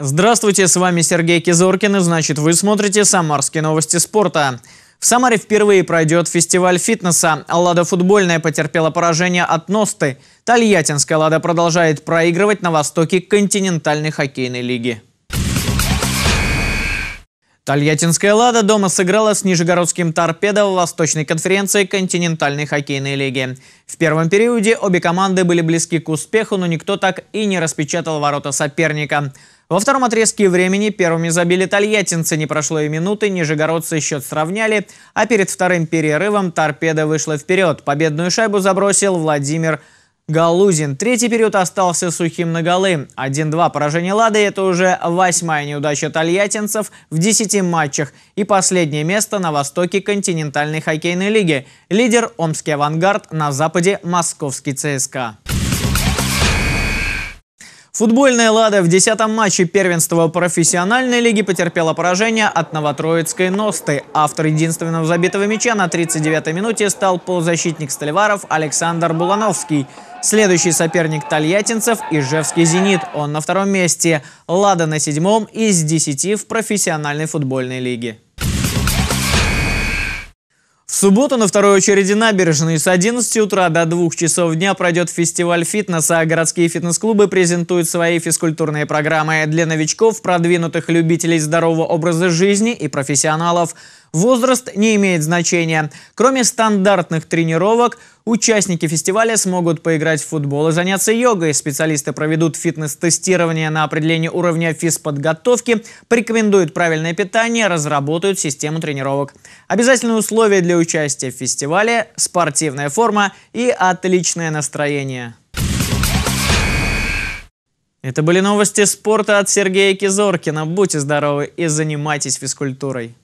Здравствуйте, с вами Сергей Кизоркин, и значит вы смотрите «Самарские новости спорта». В Самаре впервые пройдет фестиваль фитнеса. «Лада футбольная» потерпела поражение от «Носты». Тольяттинская «Лада» продолжает проигрывать на востоке континентальной хоккейной лиги. Тольяттинская «Лада» дома сыграла с нижегородским «Торпедо» в Восточной конференции континентальной хоккейной лиги. В первом периоде обе команды были близки к успеху, но никто так и не распечатал ворота соперника. Во втором отрезке времени первыми забили тольяттинцы, не прошло и минуты, нижегородцы счет сравняли, а перед вторым перерывом «Торпедо» вышла вперед. Победную шайбу забросил Владимир. Галузин. Третий период остался сухим на голы. 1-2 поражение «Лады» — это уже восьмая неудача тольяттинцев в 10 матчах и последнее место на востоке континентальной хоккейной лиги. Лидер — Омский «Авангард», на западе — Московский ЦСКА. Футбольная «Лада» в 10 матче первенства профессиональной лиги потерпела поражение от новотроицкой «Носты». Автор единственного забитого мяча на 39-й минуте стал полузащитник Столиваров Александр Булановский – Следующий соперник тольяттинцев – Ижевский «Зенит». Он на втором месте, «Лада» на седьмом из десяти в профессиональной футбольной лиге. В субботу на второй очереди набережной с 11 утра до 2 часов дня пройдет фестиваль фитнеса, городские фитнес-клубы презентуют свои физкультурные программы для новичков, продвинутых любителей здорового образа жизни и профессионалов. Возраст не имеет значения. Кроме стандартных тренировок, участники фестиваля смогут поиграть в футбол и заняться йогой. Специалисты проведут фитнес-тестирование на определение уровня физподготовки, порекомендуют правильное питание, разработают систему тренировок. Обязательные условия для участия в фестивале – спортивная форма и отличное настроение. Это были новости спорта от Сергея Кизоркина. Будьте здоровы и занимайтесь физкультурой.